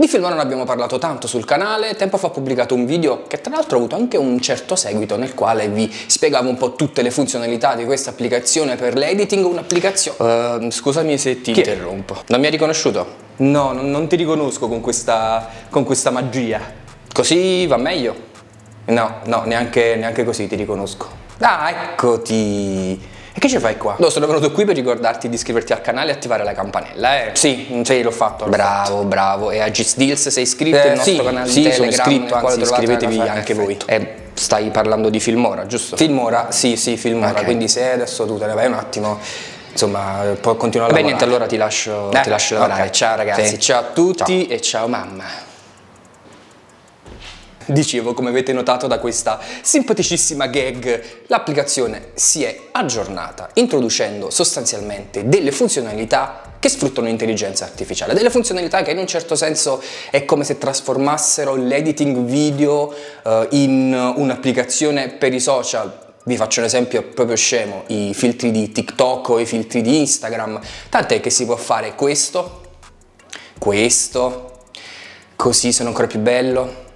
Di film non abbiamo parlato tanto sul canale, tempo fa ho pubblicato un video che tra l'altro ha avuto anche un certo seguito nel quale vi spiegavo un po' tutte le funzionalità di questa applicazione per l'editing, un'applicazione... Uh, scusami se ti Chi interrompo. È? Non mi hai riconosciuto? No, non, non ti riconosco con questa, con questa magia. Così va meglio? No, no, neanche, neanche così ti riconosco. Ah, eccoti! E che ci fai qua? No, sono venuto qui per ricordarti di iscriverti al canale e attivare la campanella, eh? Sì, sì, l'ho fatto. bravo, fatto. bravo. E a Gizdeals sei iscritto eh, al nostro sì, canale sì, Telegram? Sì, sono iscritto, anzi iscrivetevi anche voi. E eh, stai parlando di Filmora, giusto? Filmora, sì, sì, Filmora. Okay. Quindi se adesso tu te ne vai un attimo insomma puoi continuare a lavorare. Beh niente allora ti lascio, eh, ti lascio lavorare. Okay. Ciao ragazzi, sì. ciao a tutti ciao. e ciao mamma. Dicevo, come avete notato da questa simpaticissima gag, l'applicazione si è aggiornata introducendo sostanzialmente delle funzionalità che sfruttano l'intelligenza artificiale, delle funzionalità che in un certo senso è come se trasformassero l'editing video eh, in un'applicazione per i social, vi faccio un esempio proprio scemo, i filtri di TikTok o i filtri di Instagram, tant'è che si può fare questo, questo, così sono ancora più bello,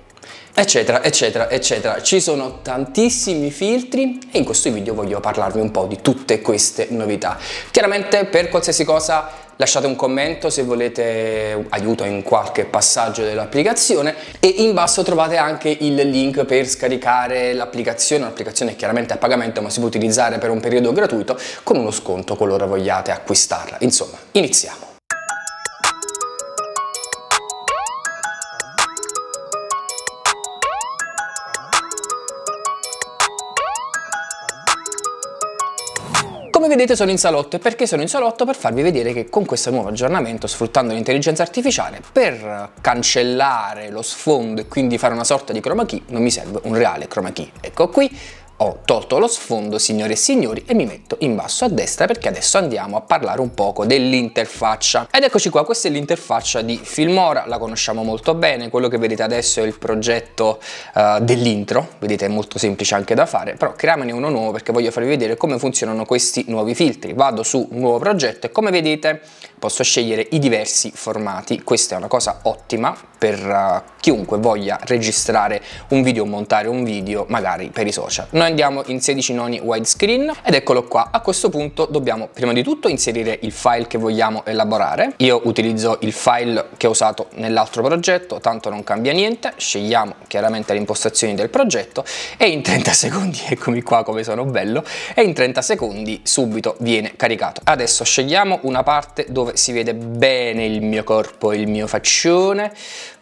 eccetera eccetera eccetera ci sono tantissimi filtri e in questo video voglio parlarvi un po' di tutte queste novità chiaramente per qualsiasi cosa lasciate un commento se volete aiuto in qualche passaggio dell'applicazione e in basso trovate anche il link per scaricare l'applicazione, l'applicazione è chiaramente a pagamento ma si può utilizzare per un periodo gratuito con uno sconto qualora vogliate acquistarla. Insomma, iniziamo! vedete sono in salotto e perché sono in salotto? Per farvi vedere che con questo nuovo aggiornamento, sfruttando l'intelligenza artificiale, per cancellare lo sfondo e quindi fare una sorta di chroma key, non mi serve un reale chroma key. Ecco qui, ho tolto lo sfondo, signore e signori, e mi metto in basso a destra perché adesso andiamo a parlare un poco dell'interfaccia. Ed eccoci qua, questa è l'interfaccia di Filmora, la conosciamo molto bene, quello che vedete adesso è il progetto uh, dell'intro, vedete è molto semplice anche da fare, però creiamone uno nuovo perché voglio farvi vedere come funzionano questi nuovi filtri. Vado su nuovo progetto e come vedete posso scegliere i diversi formati, questa è una cosa ottima per uh, chiunque voglia registrare un video, montare un video magari per i social. Noi andiamo in 16 noni widescreen ed eccolo qua. A questo punto dobbiamo prima di tutto inserire il file che vogliamo elaborare. Io utilizzo il file che ho usato nell'altro progetto, tanto non cambia niente. Scegliamo chiaramente le impostazioni del progetto e in 30 secondi, eccomi qua come sono bello, e in 30 secondi subito viene caricato. Adesso scegliamo una parte dove si vede bene il mio corpo e il mio faccione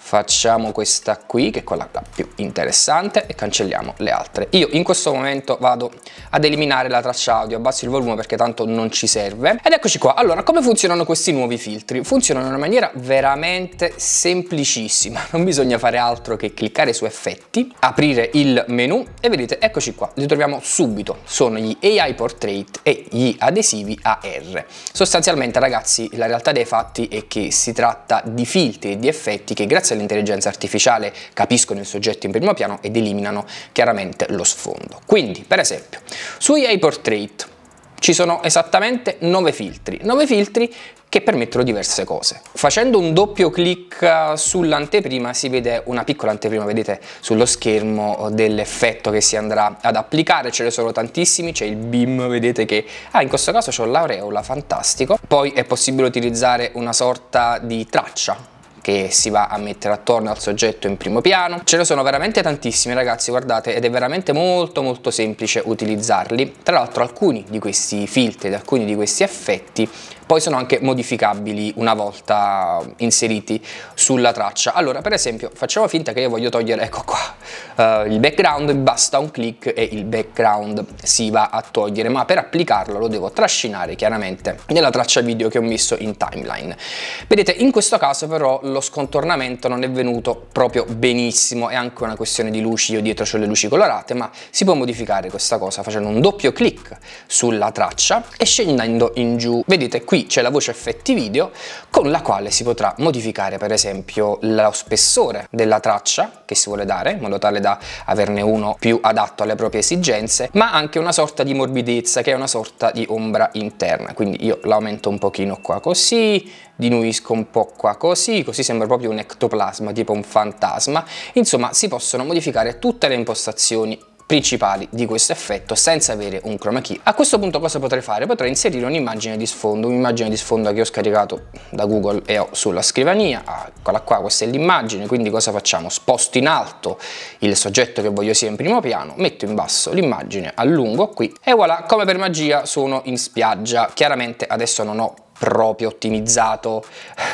facciamo questa qui che è quella più interessante e cancelliamo le altre io in questo momento vado ad eliminare la traccia audio abbasso il volume perché tanto non ci serve ed eccoci qua allora come funzionano questi nuovi filtri funzionano in una maniera veramente semplicissima non bisogna fare altro che cliccare su effetti aprire il menu e vedete eccoci qua li troviamo subito sono gli AI portrait e gli adesivi AR sostanzialmente ragazzi la realtà dei fatti è che si tratta di filtri e di effetti che grazie e l'intelligenza artificiale capiscono il soggetto in primo piano ed eliminano chiaramente lo sfondo. Quindi, per esempio, su AI Portrait ci sono esattamente 9 filtri, 9 filtri che permettono diverse cose. Facendo un doppio clic eh, sull'anteprima si vede una piccola anteprima, vedete sullo schermo eh, dell'effetto che si andrà ad applicare, ce ne sono tantissimi, c'è il BIM, vedete che ah, in questo caso c'è l'aureola, fantastico. Poi è possibile utilizzare una sorta di traccia che si va a mettere attorno al soggetto in primo piano. Ce ne sono veramente tantissimi ragazzi, guardate, ed è veramente molto molto semplice utilizzarli. Tra l'altro alcuni di questi filtri, alcuni di questi effetti poi sono anche modificabili una volta inseriti sulla traccia. Allora, per esempio, facciamo finta che io voglio togliere, ecco qua, uh, il background, basta un clic e il background si va a togliere, ma per applicarlo lo devo trascinare chiaramente nella traccia video che ho messo in timeline. Vedete, in questo caso però lo scontornamento non è venuto proprio benissimo, è anche una questione di luci, io dietro ho le luci colorate, ma si può modificare questa cosa facendo un doppio clic sulla traccia e scendendo in giù. Vedete qui c'è la voce effetti video con la quale si potrà modificare per esempio lo spessore della traccia che si vuole dare in modo tale da averne uno più adatto alle proprie esigenze ma anche una sorta di morbidezza che è una sorta di ombra interna quindi io l'aumento un pochino qua così diminuisco un po' qua così così sembra proprio un ectoplasma tipo un fantasma insomma si possono modificare tutte le impostazioni principali di questo effetto senza avere un chroma key. A questo punto cosa potrei fare? Potrei inserire un'immagine di sfondo, un'immagine di sfondo che ho scaricato da Google e ho sulla scrivania, ah, eccola qua, questa è l'immagine, quindi cosa facciamo? Sposto in alto il soggetto che voglio sia in primo piano, metto in basso l'immagine, allungo qui e voilà, come per magia sono in spiaggia. Chiaramente adesso non ho proprio ottimizzato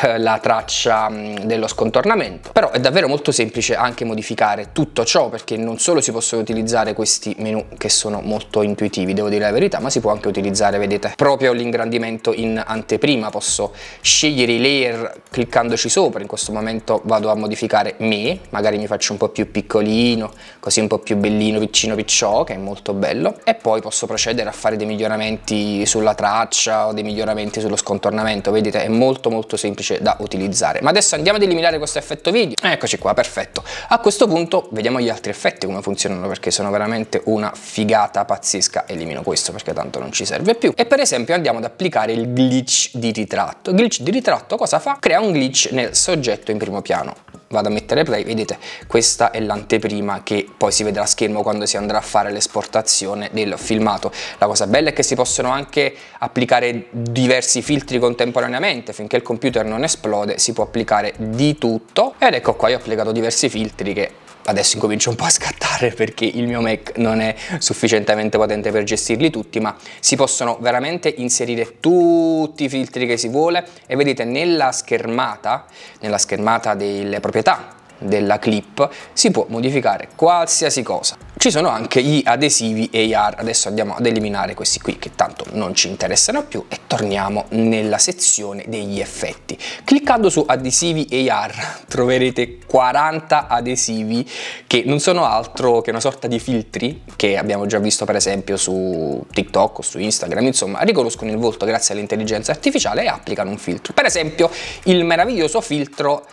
eh, la traccia mm, dello scontornamento però è davvero molto semplice anche modificare tutto ciò perché non solo si possono utilizzare questi menu che sono molto intuitivi devo dire la verità ma si può anche utilizzare vedete proprio l'ingrandimento in anteprima posso scegliere i layer cliccandoci sopra in questo momento vado a modificare me magari mi faccio un po' più piccolino così un po' più bellino piccino picciò che è molto bello e poi posso procedere a fare dei miglioramenti sulla traccia o dei miglioramenti sullo scontornamento contornamento, vedete è molto molto semplice da utilizzare. Ma adesso andiamo ad eliminare questo effetto video. Eccoci qua, perfetto. A questo punto vediamo gli altri effetti come funzionano perché sono veramente una figata pazzesca. Elimino questo perché tanto non ci serve più. E per esempio andiamo ad applicare il glitch di ritratto. Il glitch di ritratto cosa fa? Crea un glitch nel soggetto in primo piano vado a mettere play, vedete questa è l'anteprima che poi si vedrà a schermo quando si andrà a fare l'esportazione del filmato. La cosa bella è che si possono anche applicare diversi filtri contemporaneamente, finché il computer non esplode si può applicare di tutto ed ecco qua io ho applicato diversi filtri che adesso incomincio un po' a scattare perché il mio Mac non è sufficientemente potente per gestirli tutti, ma si possono veramente inserire tutti i filtri che si vuole e vedete nella schermata, nella schermata delle proprietà della clip si può modificare qualsiasi cosa. Ci sono anche gli adesivi AR, adesso andiamo ad eliminare questi qui che tanto non ci interessano più e torniamo nella sezione degli effetti. Cliccando su adesivi AR troverete 40 adesivi che non sono altro che una sorta di filtri che abbiamo già visto per esempio su TikTok o su Instagram, insomma riconoscono il volto grazie all'intelligenza artificiale e applicano un filtro. Per esempio il meraviglioso filtro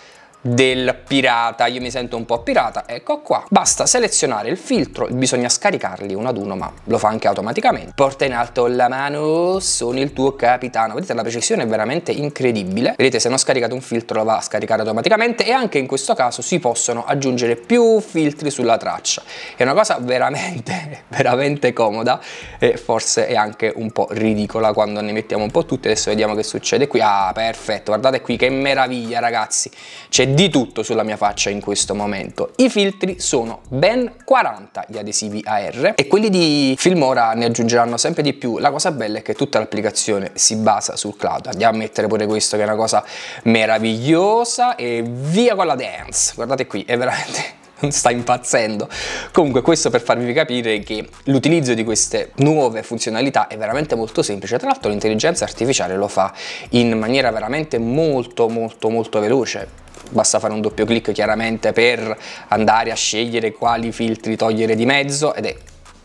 del pirata io mi sento un po' pirata ecco qua basta selezionare il filtro bisogna scaricarli uno ad uno ma lo fa anche automaticamente porta in alto la mano sono il tuo capitano vedete la precisione è veramente incredibile vedete se non scaricate un filtro lo va a scaricare automaticamente e anche in questo caso si possono aggiungere più filtri sulla traccia è una cosa veramente veramente comoda e forse è anche un po' ridicola quando ne mettiamo un po' tutte adesso vediamo che succede qui ah perfetto guardate qui che meraviglia ragazzi c'è di tutto sulla mia faccia in questo momento. I filtri sono ben 40 gli adesivi AR e quelli di Filmora ne aggiungeranno sempre di più. La cosa bella è che tutta l'applicazione si basa sul cloud. Andiamo a mettere pure questo che è una cosa meravigliosa e via con la dance. Guardate qui, è veramente sta impazzendo. Comunque questo per farvi capire che l'utilizzo di queste nuove funzionalità è veramente molto semplice, tra l'altro l'intelligenza artificiale lo fa in maniera veramente molto molto molto veloce basta fare un doppio clic chiaramente per andare a scegliere quali filtri togliere di mezzo ed è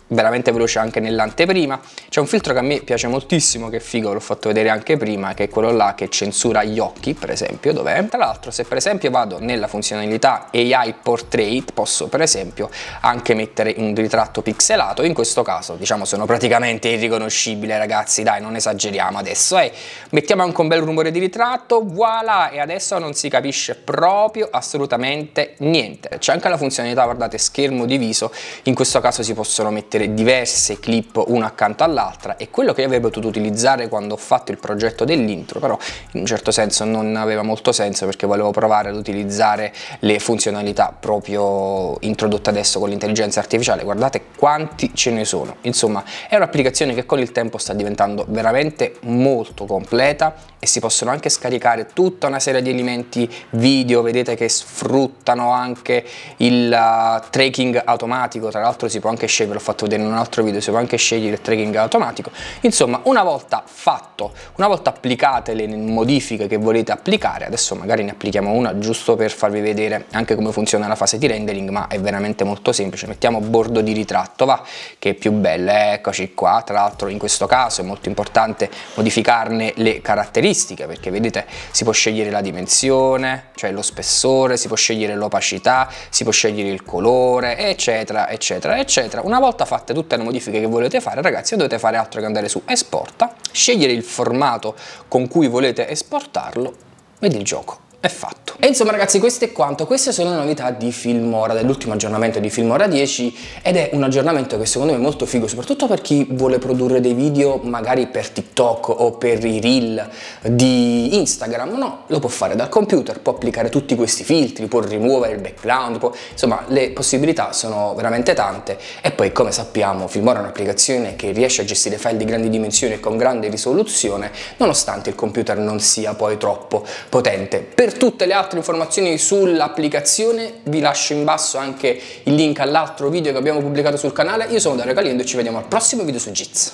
veramente veloce anche nell'anteprima c'è un filtro che a me piace moltissimo che figo l'ho fatto vedere anche prima che è quello là che censura gli occhi per esempio dov'è tra l'altro se per esempio vado nella funzionalità AI Portrait posso per esempio anche mettere un ritratto pixelato in questo caso diciamo sono praticamente irriconoscibile ragazzi dai non esageriamo adesso eh. mettiamo anche un bel rumore di ritratto voilà e adesso non si capisce proprio assolutamente niente c'è anche la funzionalità guardate schermo diviso in questo caso si possono mettere mettere diverse clip una accanto all'altra e quello che io avrei potuto utilizzare quando ho fatto il progetto dell'intro però in un certo senso non aveva molto senso perché volevo provare ad utilizzare le funzionalità proprio introdotte adesso con l'intelligenza artificiale guardate quanti ce ne sono insomma è un'applicazione che con il tempo sta diventando veramente molto completa e si possono anche scaricare tutta una serie di elementi video vedete che sfruttano anche il uh, tracking automatico tra l'altro si può anche scegliere ho fatto in un altro video, si può anche scegliere il tracking automatico. Insomma, una volta fatto, una volta applicate le modifiche che volete applicare, adesso magari ne applichiamo una giusto per farvi vedere anche come funziona la fase di rendering, ma è veramente molto semplice. Mettiamo bordo di ritratto, va, che è più bella, eccoci qua. Tra l'altro in questo caso è molto importante modificarne le caratteristiche, perché vedete si può scegliere la dimensione, cioè lo spessore, si può scegliere l'opacità, si può scegliere il colore, eccetera, eccetera, eccetera. Una volta fatto fatte tutte le modifiche che volete fare, ragazzi, non dovete fare altro che andare su esporta, scegliere il formato con cui volete esportarlo ed il gioco è fatto. E insomma ragazzi questo è quanto, queste sono le novità di Filmora, dell'ultimo aggiornamento di Filmora 10 ed è un aggiornamento che secondo me è molto figo, soprattutto per chi vuole produrre dei video magari per TikTok o per i reel di Instagram, no, lo può fare dal computer, può applicare tutti questi filtri, può rimuovere il background, può... insomma le possibilità sono veramente tante e poi come sappiamo Filmora è un'applicazione che riesce a gestire file di grandi dimensioni e con grande risoluzione nonostante il computer non sia poi troppo potente. Per per tutte le altre informazioni sull'applicazione vi lascio in basso anche il link all'altro video che abbiamo pubblicato sul canale. Io sono Dario Caliendo e ci vediamo al prossimo video su Jitsi.